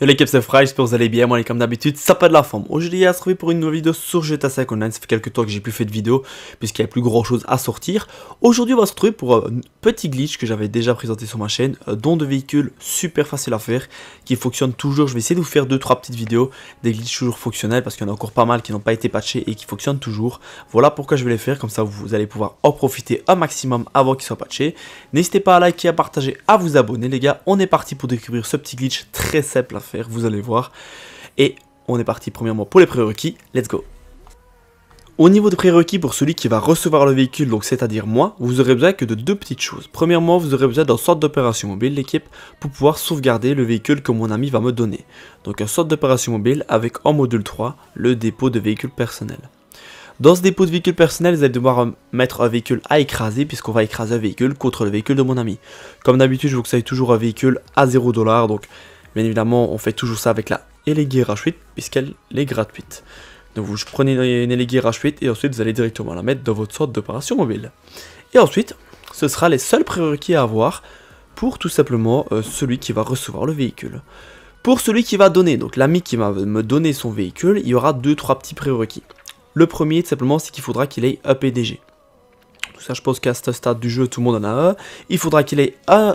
Yo les c'est Fry, j'espère que vous allez bien, moi comme d'habitude, ça pas de la forme. Aujourd'hui, à se retrouver pour une nouvelle vidéo sur GTA 5 Online, ça fait quelques temps que j'ai plus fait de vidéo, puisqu'il y a plus grand chose à sortir. Aujourd'hui, on va se retrouver pour euh, un petit glitch que j'avais déjà présenté sur ma chaîne, euh, dont de véhicules super facile à faire, qui fonctionne toujours. Je vais essayer de vous faire 2-3 petites vidéos, des glitches toujours fonctionnels, parce qu'il y en a encore pas mal qui n'ont pas été patchés et qui fonctionnent toujours. Voilà pourquoi je vais les faire, comme ça vous allez pouvoir en profiter un maximum avant qu'ils soient patchés. N'hésitez pas à liker, à partager, à vous abonner les gars, on est parti pour découvrir ce petit glitch très simple à faire vous allez voir. Et on est parti premièrement pour les prérequis, let's go au niveau des prérequis pour celui qui va recevoir le véhicule, donc c'est-à-dire moi, vous aurez besoin que de deux petites choses. Premièrement, vous aurez besoin d'un sort d'opération mobile, l'équipe, pour pouvoir sauvegarder le véhicule que mon ami va me donner. Donc un sort d'opération mobile avec en module 3 le dépôt de véhicules personnel. Dans ce dépôt de véhicules personnels, vous allez devoir euh, mettre un véhicule à écraser puisqu'on va écraser un véhicule contre le véhicule de mon ami. Comme d'habitude, je vous conseille toujours un véhicule à 0$, donc Bien évidemment, on fait toujours ça avec la Elegy H8 puisqu'elle est gratuite. Donc vous prenez une Elegy H8 et ensuite vous allez directement la mettre dans votre sorte d'opération mobile. Et ensuite, ce sera les seuls prérequis à avoir pour tout simplement euh, celui qui va recevoir le véhicule. Pour celui qui va donner, donc l'ami qui va me donner son véhicule, il y aura 2-3 petits prérequis. Le premier, tout simplement, c'est qu'il faudra qu'il ait un PDG. Tout ça, je pense qu'à ce stade du jeu, tout le monde en a un. Il faudra qu'il ait un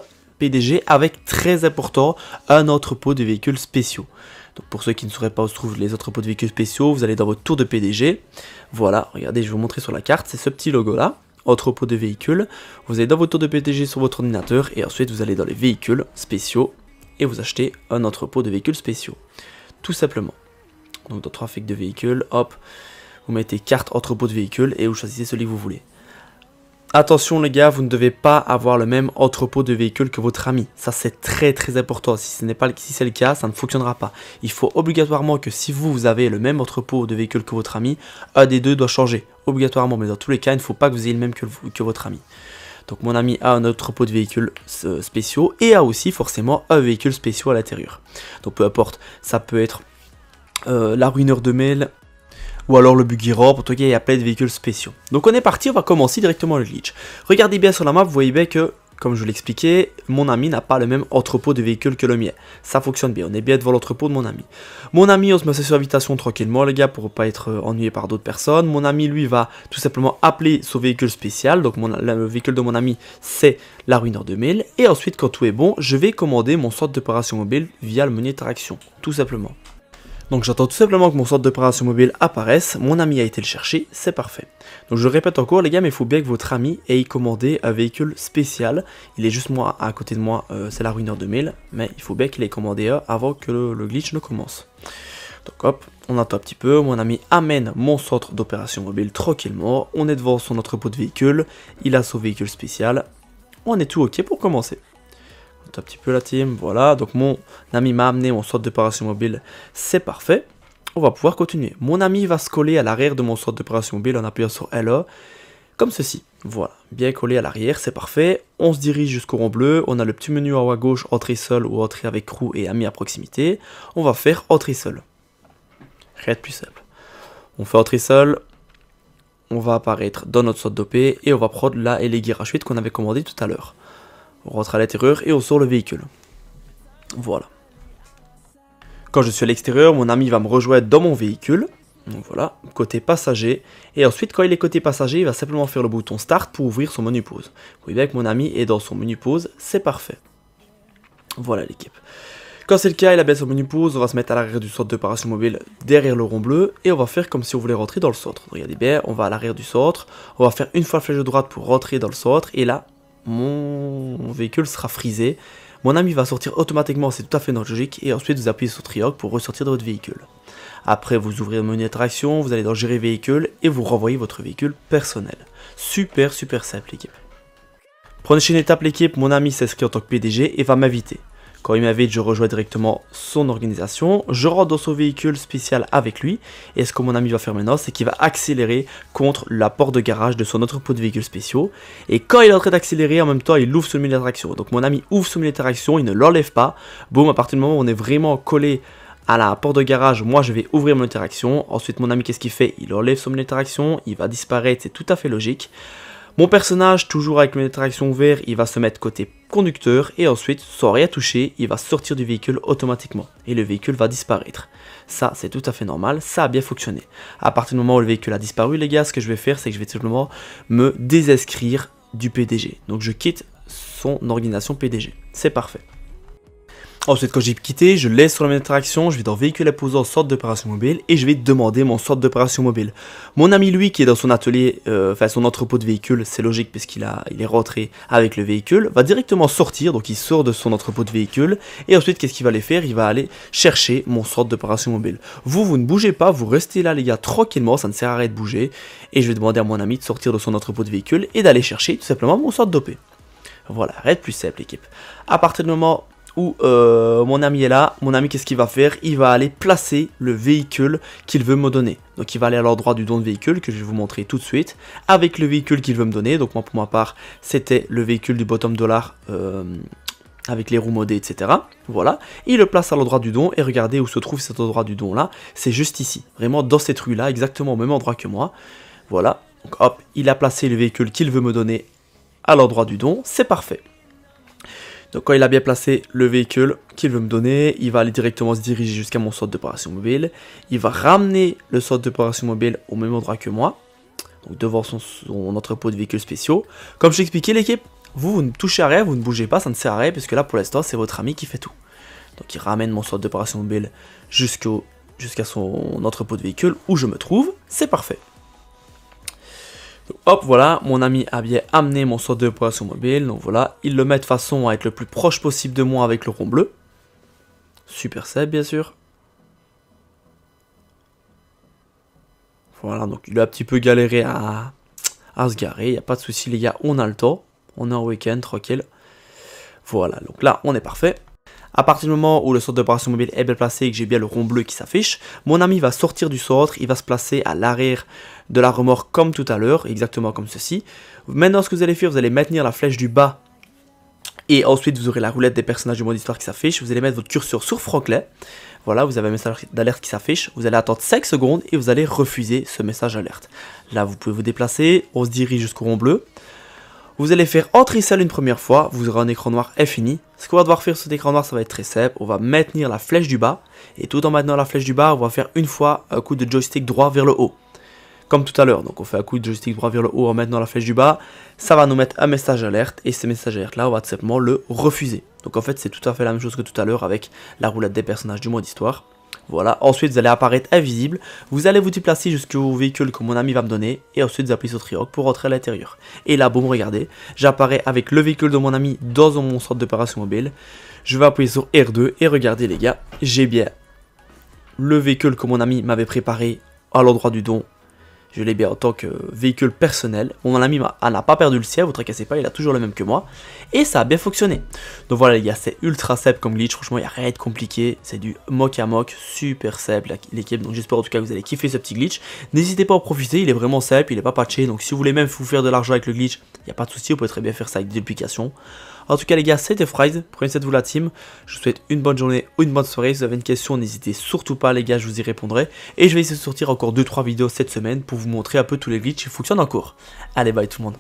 PDG avec très important un entrepôt de véhicules spéciaux. Donc pour ceux qui ne sauraient pas où se trouvent les entrepôts de véhicules spéciaux, vous allez dans votre tour de PDG. Voilà, regardez, je vais vous montrer sur la carte, c'est ce petit logo là, entrepôt de véhicules. Vous allez dans votre tour de PDG sur votre ordinateur et ensuite vous allez dans les véhicules spéciaux et vous achetez un entrepôt de véhicules spéciaux. Tout simplement. Donc dans trafic de véhicules, hop, vous mettez carte entrepôt de véhicules et vous choisissez celui que vous voulez. Attention les gars, vous ne devez pas avoir le même entrepôt de véhicules que votre ami. Ça c'est très très important. Si ce n'est pas si c'est le cas, ça ne fonctionnera pas. Il faut obligatoirement que si vous, vous avez le même entrepôt de véhicules que votre ami, un des deux doit changer. Obligatoirement, mais dans tous les cas, il ne faut pas que vous ayez le même que, votre ami. Donc mon ami a un entrepôt de véhicules euh, spéciaux et a aussi forcément un véhicule spécial à l'intérieur. Donc peu importe, ça peut être euh, la ruineur de mail, ou alors le buggy rob, en tout cas il y a plein de véhicules spéciaux. Donc on est parti, on va commencer directement le glitch. Regardez bien sur la map, vous voyez bien que comme je vous l'expliquais, mon ami n'a pas le même entrepôt de véhicules que le mien. Ça fonctionne bien, on est bien devant l'entrepôt de mon ami. Mon ami, on se met sur invitation tranquillement, les gars, pour pas être ennuyé par d'autres personnes. Mon ami, lui, va tout simplement appeler son véhicule spécial. Donc, le véhicule de mon ami, c'est la de 2000. Et ensuite, quand tout est bon, je vais commander mon sort d'opération mobile via le menu traction, tout simplement. Donc j'attends tout simplement que mon centre d'opération mobile apparaisse, mon ami a été le chercher, c'est parfait. Donc je répète encore les gars, mais il faut bien que votre ami ait commandé un véhicule spécial. Il est juste moi à côté de moi, euh, c'est la de 2000, mais il faut bien qu'il ait commandé avant que le, le glitch ne commence. Donc hop, on attend un petit peu, mon ami amène mon centre d'opération mobile tranquillement, on est devant son entrepôt de véhicules, il a son véhicule spécial, on est tout ok pour commencer un petit peu la team. Voilà, donc mon ami m'a amené mon sort d'opération mobile, c'est parfait. On va pouvoir continuer. Mon ami va se coller à l'arrière de mon sort d'opération mobile en appuyant sur LA, comme ceci. Voilà, bien collé à l'arrière, c'est parfait. On se dirige jusqu'au rond bleu, on a le petit menu en haut à gauche, entrée seul ou entrée avec crew et amis à proximité. On va faire entrée seul. Rien de plus simple. On fait entrée seul, on va apparaître dans notre sort d'OP et on va prendre la et les qu'on avait commandé tout à l'heure. On rentre à l'intérieur et on sort le véhicule. Voilà. Quand je suis à l'extérieur, mon ami va me rejoindre dans mon véhicule. Donc voilà, côté passager. Et ensuite, quand il est côté passager, il va simplement faire le bouton Start pour ouvrir son menu pose. Oui, voyez mon ami est dans son menu pause, c'est parfait. Voilà l'équipe. Quand c'est le cas, il abaisse son menu pause, on va se mettre à l'arrière du centre de mobile derrière le rond bleu et on va faire comme si on voulait rentrer dans le centre. Regardez bien, on va à l'arrière du centre, on va faire une fois la flèche de droite pour rentrer dans le centre et là, mon véhicule sera frisé. Mon ami va sortir automatiquement, c'est tout à fait logique, et ensuite vous appuyez sur trioc pour ressortir de votre véhicule. Après, vous ouvrez le menu attraction, vous allez dans gérer véhicule et vous renvoyez votre véhicule personnel. Super, super simple, l'équipe. une étape, l'équipe, mon ami s'inscrit en tant que PDG et va m'inviter. Quand il m'invite, je rejoins directement son organisation. Je rentre dans son véhicule spécial avec lui. Et ce que mon ami va faire maintenant, c'est qu'il va accélérer contre la porte de garage de son autre pot de véhicules spéciaux. Et quand il est en train d'accélérer, en même temps, il ouvre son milieu d'attraction. Donc mon ami ouvre son milieu d'attraction, il ne l'enlève pas. Boum, à partir du moment où on est vraiment collé à la porte de garage, moi je vais ouvrir mon interaction. Ensuite, mon ami, qu'est-ce qu'il fait Il enlève son interaction, il va disparaître, c'est tout à fait logique. Mon personnage, toujours avec mon interaction ouvert, il va se mettre côté conducteur et ensuite, sans rien toucher, il va sortir du véhicule automatiquement et le véhicule va disparaître. Ça, c'est tout à fait normal, ça a bien fonctionné. À partir du moment où le véhicule a disparu, les gars, ce que je vais faire, c'est que je vais tout simplement me désinscrire du PDG. Donc je quitte son organisation PDG. C'est parfait. Ensuite, quand j'ai quitté, je laisse sur la même interaction, je vais dans véhicule imposant, sorte d'opération mobile et je vais demander mon sorte d'opération mobile. Mon ami, lui, qui est dans son atelier, euh, enfin son entrepôt de véhicules, c'est logique puisqu'il a, il est rentré avec le véhicule, va directement sortir, donc il sort de son entrepôt de véhicules et ensuite, qu'est-ce qu'il va aller faire Il va aller chercher mon sorte d'opération mobile. Vous, vous ne bougez pas, vous restez là, les gars, tranquillement, ça ne sert à rien de bouger et je vais demander à mon ami de sortir de son entrepôt de véhicules et d'aller chercher tout simplement mon sorte d'OP. Voilà, rien plus simple, équipe. À partir du moment où euh, mon ami est là, mon ami qu'est-ce qu'il va faire Il va aller placer le véhicule qu'il veut me donner. Donc il va aller à l'endroit du don de véhicule que je vais vous montrer tout de suite avec le véhicule qu'il veut me donner. Donc moi pour ma part c'était le véhicule du bottom dollar euh, avec les roues modées etc. Voilà, il le place à l'endroit du don et regardez où se trouve cet endroit du don là, c'est juste ici, vraiment dans cette rue là, exactement au même endroit que moi. Voilà, donc hop, il a placé le véhicule qu'il veut me donner à l'endroit du don, c'est parfait. Donc quand il a bien placé le véhicule qu'il veut me donner, il va aller directement se diriger jusqu'à mon sort d'opération mobile. Il va ramener le sort d'opération mobile au même endroit que moi, donc devant son, entrepôt de véhicules spéciaux. Comme je expliqué l'équipe, vous, vous ne touchez à rien, vous ne bougez pas, ça ne sert à rien, puisque là pour l'instant c'est votre ami qui fait tout. Donc il ramène mon sort d'opération mobile jusqu'à son entrepôt de véhicules où je me trouve, c'est parfait hop, voilà, mon ami a bien amené mon sort de poisson mobile. Donc voilà, il le met de façon à être le plus proche possible de moi avec le rond bleu. Super save, bien sûr. Voilà, donc il a un petit peu galéré à, à se garer. Il n'y a pas de souci, les gars, on a le temps. On est en week-end, tranquille. Voilà, donc là, on est parfait. À partir du moment où le centre d'opération mobile est bien placé et que j'ai bien le rond bleu qui s'affiche, mon ami va sortir du centre, il va se placer à l'arrière de la remorque comme tout à l'heure, exactement comme ceci. Maintenant, ce que vous allez faire, vous allez maintenir la flèche du bas et ensuite, vous aurez la roulette des personnages du monde d'histoire qui s'affiche. Vous allez mettre votre curseur sur Franklin. Voilà, vous avez un message d'alerte qui s'affiche. Vous allez attendre 5 secondes et vous allez refuser ce message d'alerte. Là, vous pouvez vous déplacer. On se dirige jusqu'au rond bleu. Vous allez faire entrer celle une première fois, vous aurez un écran noir fini, Ce qu'on va devoir faire sur cet écran noir, ça va être très simple. On va maintenir la flèche du bas. Et tout en maintenant la flèche du bas, on va faire une fois un coup de joystick droit vers le haut. Comme tout à l'heure, donc on fait un coup de joystick droit vers le haut en maintenant la flèche du bas. Ça va nous mettre un message alerte. Et ce message alerte là, on va tout simplement le refuser. Donc en fait, c'est tout à fait la même chose que tout à l'heure avec la roulette des personnages du mois d'histoire. Voilà, ensuite vous allez apparaître invisible, vous allez vous déplacer jusqu'au véhicule que mon ami va me donner, et ensuite vous appuyez sur Trioc pour rentrer à l'intérieur. Et là, boum, regardez, j'apparais avec le véhicule de mon ami dans mon centre d'opération mobile. Je vais appuyer sur R2, et regardez les gars, j'ai bien le véhicule que mon ami m'avait préparé à l'endroit du don je l'ai bien en tant que véhicule personnel. Mon ami n'a pas perdu le sien, vous tracassez pas, il a toujours le même que moi. Et ça a bien fonctionné. Donc voilà les gars, c'est ultra simple comme glitch, franchement il n'y a rien de compliqué, c'est du mock à mock, super simple l'équipe. Donc j'espère en tout cas que vous allez kiffer ce petit glitch. N'hésitez pas à en profiter, il est vraiment simple, il n'est pas patché. Donc si vous voulez même vous faire de l'argent avec le glitch, il n'y a pas de souci, vous pouvez très bien faire ça avec des duplications. En tout cas les gars, c'était Fried, prenez cette vous la team. Je vous souhaite une bonne journée ou une bonne soirée. Si vous avez une question, n'hésitez surtout pas les gars, je vous y répondrai. Et je vais essayer de sortir encore 2-3 vidéos cette semaine pour vous montrer un peu tous les glitches qui fonctionnent en cours. Allez bye tout le monde.